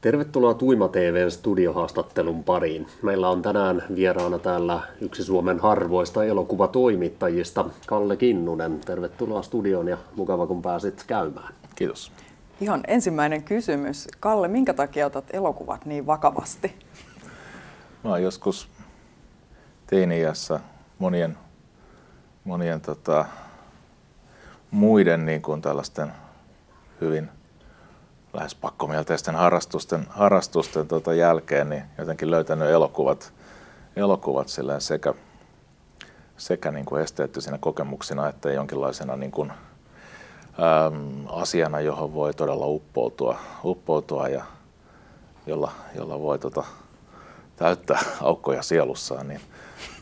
Tervetuloa Tuima TVn studiohaastattelun pariin. Meillä on tänään vieraana täällä yksi Suomen harvoista elokuvatoimittajista, Kalle Kinnunen. Tervetuloa studioon ja mukava kun pääsit käymään. Kiitos. Ihan ensimmäinen kysymys. Kalle, minkä takia otat elokuvat niin vakavasti? Mä oon joskus teiniässä monien, monien tota, muiden niin kuin tällaisten hyvin – lähes pakkomielteisten harrastusten, harrastusten tota jälkeen niin jotenkin löytänyt elokuvat, elokuvat sekä, sekä niin kuin esteettisinä kokemuksina että jonkinlaisena niin kuin, äm, asiana, johon voi todella uppoutua, uppoutua ja jolla, jolla voi tota, täyttää aukkoja sielussaan. Niin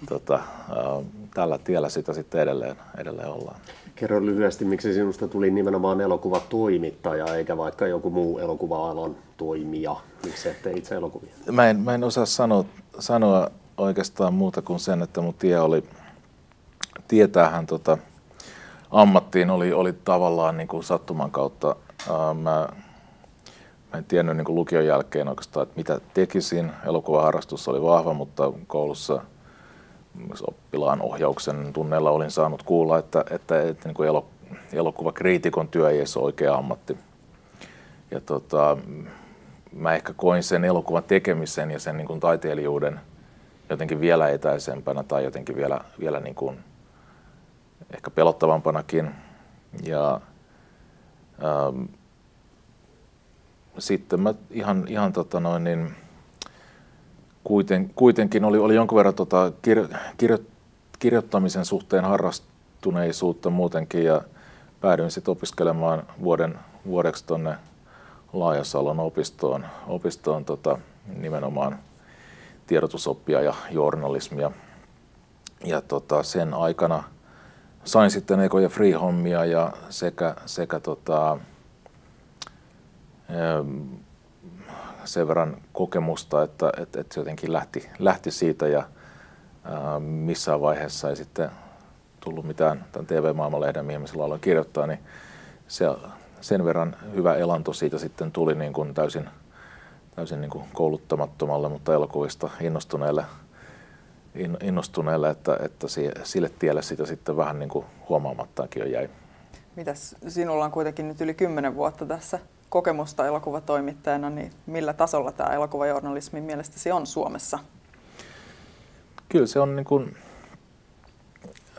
tota, ähm, tällä tiellä sitä sitten edelleen, edelleen ollaan. Kerro lyhyesti, miksi sinusta tuli nimenomaan elokuvatoimittaja eikä vaikka joku muu elokuva-alan toimija? Miksi ette itse elokuvia? Mä en, mä en osaa sanoa, sanoa oikeastaan muuta kuin sen, että mun tie oli, tietäähän tota, ammattiin oli, oli tavallaan niin kuin sattuman kautta. Ää, äh, mä, mä en tiennyt niin kuin lukion jälkeen oikeastaan, että mitä tekisin. Elokuvaharrastus oli vahva, mutta koulussa – oppilaan ohjauksen tunneilla olin saanut kuulla, että, että, että niin kuin elokuva elokuvakriitikon työ ei ole oikea ammatti. Ja tota, mä ehkä koin sen elokuvan tekemisen ja sen niin kuin taiteilijuuden jotenkin vielä etäisempänä tai jotenkin vielä, vielä niin kuin ehkä pelottavampanakin. Ja, ähm, sitten mä ihan, ihan tota noin, niin, kuiten, kuitenkin oli, oli jonkun verran tota, kir, kir, kirjoittamisen suhteen harrastuneisuutta muutenkin ja päädyin sitten opiskelemaan vuoden, vuodeksi tuonne Laajasalon opistoon, opistoon tota, nimenomaan tiedotusoppia ja journalismia. Ja tota, sen aikana sain sitten ekoja free-hommia ja sekä, sekä tota, ähm, sen verran kokemusta, että, että, että se jotenkin lähti, lähti siitä ja ää, missään vaiheessa ei sitten tullut mitään tämän TV-maailmanlehden, mihin sillä aloin kirjoittaa, niin se, sen verran hyvä elanto siitä sitten tuli niin kuin täysin, täysin niin kuin kouluttamattomalle, mutta elokuvista innostuneelle, innostuneelle että, että sille tielle sitä sitten vähän niin kuin huomaamattakin jo jäi. Mitäs sinulla on kuitenkin nyt yli kymmenen vuotta tässä kokemusta elokuvatoimittajana, niin millä tasolla tämä elokuvajournalismi mielestäsi on Suomessa? Kyllä se on, niin kuin,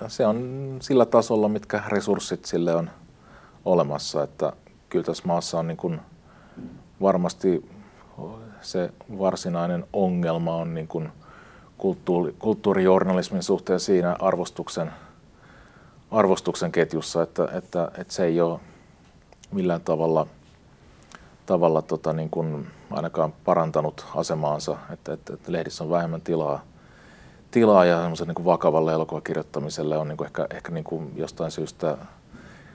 se on sillä tasolla, mitkä resurssit sille on olemassa. Että kyllä tässä maassa on niin kuin varmasti se varsinainen ongelma on niin kuin kulttuuri, kulttuurijournalismin suhteen siinä arvostuksen, arvostuksen ketjussa, että, että, että se ei ole millään tavalla – tavalla tota, niin kuin ainakaan parantanut asemaansa, että, että, että lehdissä on vähemmän tilaa, tilaa ja niin niin vakavalle elokuvakirjoittamiselle on niin kuin ehkä, ehkä niin kuin jostain syystä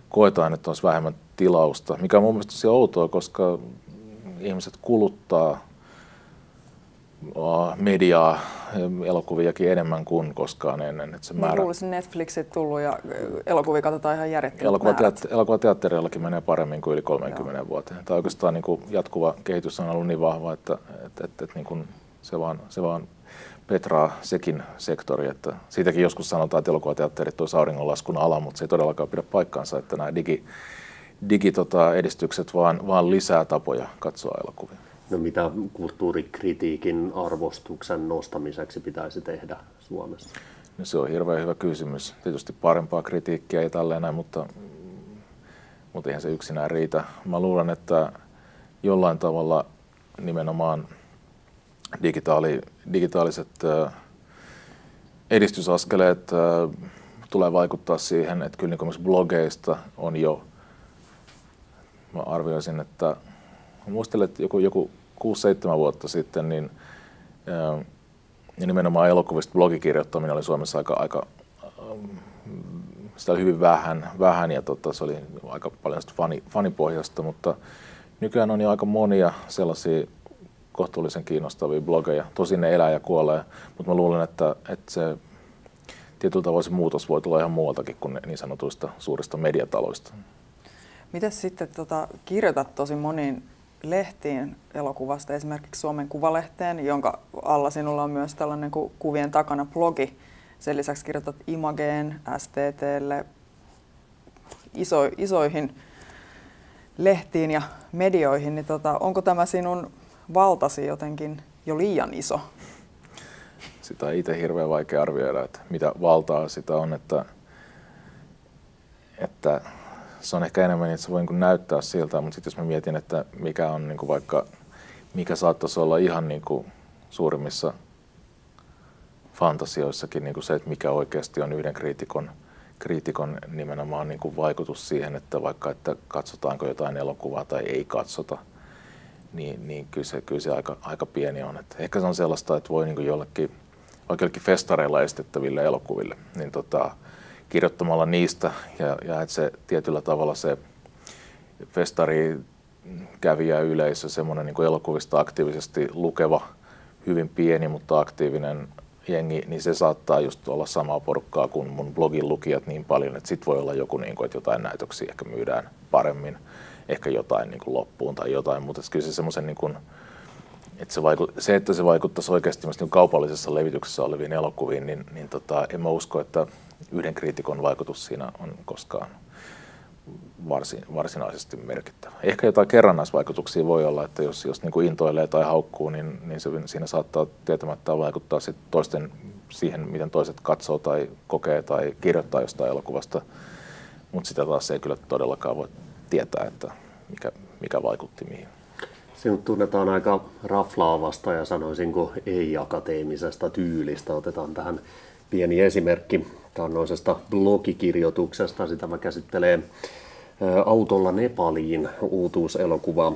koetaan, että olisi vähemmän tilausta, mikä on mun mielestä tosi outoa, koska ihmiset kuluttaa mediaa, elokuviakin enemmän kuin koskaan ennen. Että se niin, määrä... Mä luulisin Netflixit tullut ja elokuvia katsotaan ihan järjettömät Elokuvateatterillakin menee paremmin kuin yli 30 Joo. vuoteen. Tämä oikeastaan niin kuin jatkuva kehitys on ollut niin vahva, että, että, että, että niin kuin se vaan, se vaan petraa sekin sektori. Että siitäkin joskus sanotaan, että elokuvateatterit olisi auringonlaskun ala, mutta se ei todellakaan pidä paikkaansa, että nämä digi, digi tota, vaan, vaan lisää tapoja katsoa elokuvia. No mitä kulttuurikritiikin arvostuksen nostamiseksi pitäisi tehdä Suomessa? No se on hirveän hyvä kysymys. Tietysti parempaa kritiikkiä ei tälleen näin, mutta, mutta eihän se yksinään riitä. Mä luulen, että jollain tavalla nimenomaan digitaali, digitaaliset edistysaskeleet tulee vaikuttaa siihen, että kyllä niin blogeista on jo, mä arvioisin, että Mä muistelen, että joku, joku 6-7 vuotta sitten, niin ähm, ja nimenomaan elokuvista blogikirjoittaminen oli Suomessa aika, aika ähm, sitä oli hyvin vähän, vähän ja tota, se oli aika paljon fani, fanipohjasta, mutta nykyään on jo aika monia sellaisia kohtuullisen kiinnostavia blogeja. Tosin ne elää ja kuolee, mutta mä luulen, että, että se tietyllä tavalla se muutos voi tulla ihan muualtakin kuin niin sanotuista suurista mediataloista. Mitä sitten tota, kirjoitat tosi moniin lehtiin elokuvasta, esimerkiksi Suomen Kuvalehteen, jonka alla sinulla on myös tällainen kuvien takana blogi. Sen lisäksi kirjoitat Imageen, STTlle, iso, isoihin lehtiin ja medioihin, niin tota, onko tämä sinun valtasi jotenkin jo liian iso? Sitä on itse hirveän vaikea arvioida, että mitä valtaa sitä on, että, että se on ehkä enemmän, niin, että se voi niin näyttää siltä, mutta sitten jos mä mietin, että mikä on niin vaikka, mikä saattaisi olla ihan niin suurimmissa fantasioissakin niin se, että mikä oikeasti on yhden kriitikon, kriitikon nimenomaan niin vaikutus siihen, että vaikka että katsotaanko jotain elokuvaa tai ei katsota, niin, niin kyllä se, kyllä se aika, aika pieni on. Et ehkä se on sellaista, että voi niin jollekin, vaikka festareilla estettäville elokuville, niin tota, kirjoittamalla niistä ja, ja että se tietyllä tavalla se festari kävijä yleisö, semmoinen niin elokuvista aktiivisesti lukeva, hyvin pieni, mutta aktiivinen jengi, niin se saattaa just olla samaa porukkaa kuin mun blogin lukijat niin paljon, että sit voi olla joku, niin kuin, että jotain näytöksiä ehkä myydään paremmin, ehkä jotain niin kuin loppuun tai jotain, mutta kyllä se semmoisen niin kuin, että se, vaiku, se, että se vaikuttaisi oikeasti niin kaupallisessa levityksessä oleviin elokuviin, niin, niin tota, en mä usko, että yhden kriitikon vaikutus siinä on koskaan varsin, varsinaisesti merkittävä. Ehkä jotain kerrannaisvaikutuksia voi olla, että jos, jos niin kuin intoilee tai haukkuu, niin, niin se, siinä saattaa tietämättä vaikuttaa sit toisten siihen, miten toiset katsoo tai kokee tai kirjoittaa jostain elokuvasta, mutta sitä taas ei kyllä todellakaan voi tietää, että mikä, mikä vaikutti mihin. Sinut tunnetaan aika raflaavasta ja sanoisinko ei-akateemisesta tyylistä. Otetaan tähän pieni esimerkki taannoisesta blogikirjoituksesta. Sitä mä käsittelee autolla Nepaliin uutuuselokuva.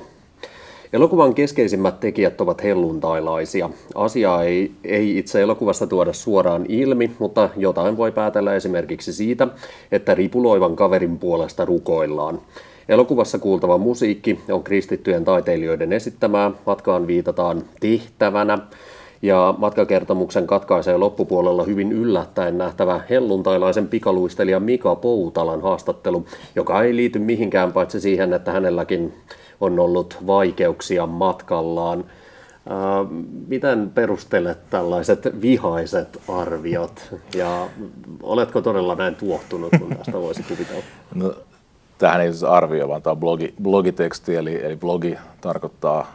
Elokuvan keskeisimmät tekijät ovat helluntailaisia. Asiaa ei, ei itse elokuvasta tuoda suoraan ilmi, mutta jotain voi päätellä esimerkiksi siitä, että ripuloivan kaverin puolesta rukoillaan. Elokuvassa kuultava musiikki on kristittyjen taiteilijoiden esittämää. Matkaan viitataan tihtävänä. Ja matkakertomuksen katkaisee loppupuolella hyvin yllättäen nähtävä helluntailaisen pikaluistelija Mika Poutalan haastattelu, joka ei liity mihinkään paitsi siihen, että hänelläkin on ollut vaikeuksia matkallaan. Miten perustelet tällaiset vihaiset arviot ja oletko todella näin tuohtunut, kun tästä voisi kuvitella? No, Tähän ei siis arvio, vaan tämä on blogi, blogiteksti, eli, eli blogi tarkoittaa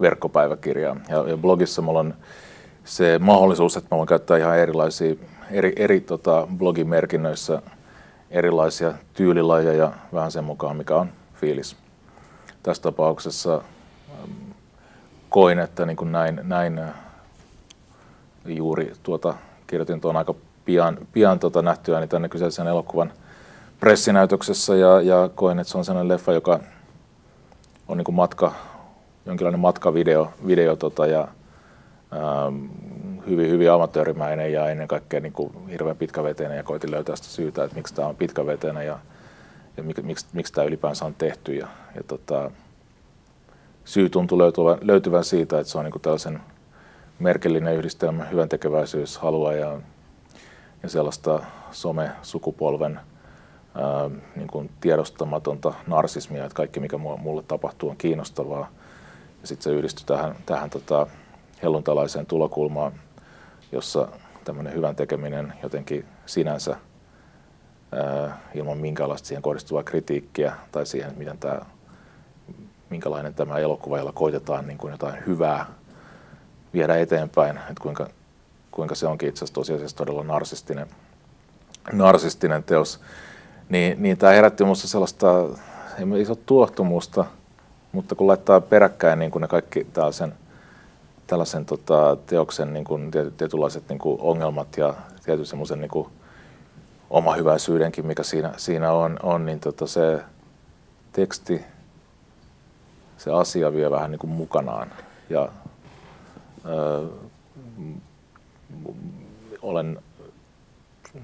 verkkopäiväkirjaa. Ja, ja blogissa mulla on se mahdollisuus, että mä voin käyttää ihan erilaisia, eri, eri tota, blogimerkinnöissä erilaisia tyylilajeja vähän sen mukaan, mikä on fiilis. Tässä tapauksessa ähm, koin, että niin kuin näin, näin äh, juuri tuota, kirjoitin tuon aika pian, pian tuota nähtyäni niin tänne kyseisen elokuvan – pressinäytöksessä ja, ja koen, että se on sellainen leffa, joka on niin matka, jonkinlainen matkavideo video, tota, ja ähm, hyvin, hyvin amatöörimäinen ja ennen kaikkea niin kuin hirveän pitkäveteinen ja koitin löytää sitä syytä, että miksi tämä on pitkäveteinen ja, ja mik, miksi, miksi tämä ylipäänsä on tehty. Ja, ja tota, syy tuntuu löytyvän, löytyvän siitä, että se on niin kuin tällaisen merkillinen yhdistelmä hyvän tekeväisyys, halua ja, ja sellaista some-sukupolven ää, niin kuin tiedostamatonta narsismia, että kaikki mikä mulle tapahtuu on kiinnostavaa. Ja sitten se yhdistyi tähän, tähän tota, helluntalaiseen tulokulmaan, jossa tämmöinen hyvän tekeminen jotenkin sinänsä ää, ilman minkäänlaista siihen kohdistuvaa kritiikkiä tai siihen, miten tämä, minkälainen tämä elokuva, jolla koitetaan niin kuin jotain hyvää viedä eteenpäin, että kuinka, kuinka se onkin itse asiassa tosiasiassa todella narsistinen, narsistinen teos niin, niin tämä herätti minusta sellaista, ei se ole tuohtumusta, mutta kun laittaa peräkkäin niin kuin ne kaikki tällaisen, tällaisen tota, teoksen niin kuin tietynlaiset niin kuin ongelmat ja tietyn semmoisen niin oma hyväisyydenkin, mikä siinä, siinä on, on, niin tota se teksti, se asia vie vähän niin kuin mukanaan. Ja, öö, olen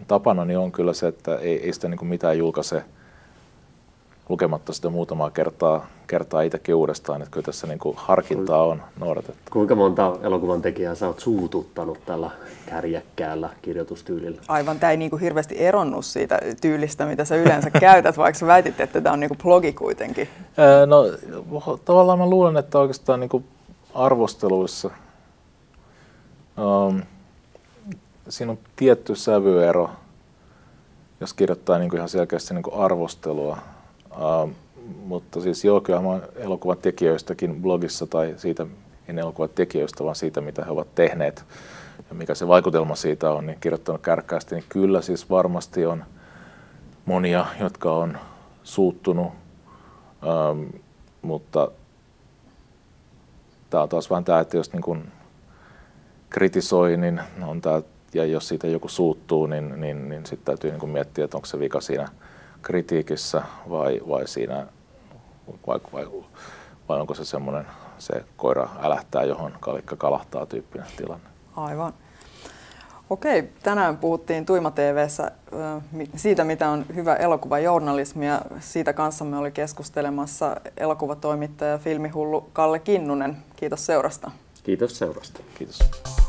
tapana niin on kyllä se, että ei, ei sitä niin mitään julkaise lukematta sitä muutamaa kertaa, kertaa itsekin uudestaan, että kyllä tässä niin kuin harkintaa on noudatettu. Kuinka monta elokuvan tekijää sä oot suututtanut tällä kärjekkäällä kirjoitustyylillä? Aivan, tämä ei niin kuin hirveästi eronnut siitä tyylistä, mitä sä yleensä käytät, vaikka sä väitit, että tämä on niin kuin blogi kuitenkin. No tavallaan mä luulen, että oikeastaan niin kuin arvosteluissa um, siinä on tietty sävyero, jos kirjoittaa niin kuin ihan selkeästi niin kuin arvostelua. Uh, mutta siis joo, kyllä mä elokuvan tekijöistäkin blogissa tai siitä, en elokuvan tekijöistä, vaan siitä, mitä he ovat tehneet ja mikä se vaikutelma siitä on, niin kirjoittanut kärkkäästi, niin kyllä siis varmasti on monia, jotka on suuttunut, ähm, mutta tämä on taas vähän tämä, että jos niin kritisoi, niin on tämä ja jos siitä joku suuttuu, niin, niin, niin sitten täytyy niin miettiä, että onko se vika siinä kritiikissä vai, vai siinä, vai, vai, vai onko se semmoinen, se koira älähtää johon, kalikka kalahtaa tyyppinen tilanne. Aivan. Okei, tänään puhuttiin Tuima TVssä siitä, mitä on hyvä elokuvajournalismi ja siitä kanssamme oli keskustelemassa elokuvatoimittaja filmihullu Kalle Kinnunen. Kiitos seurasta. Kiitos seurasta. Kiitos.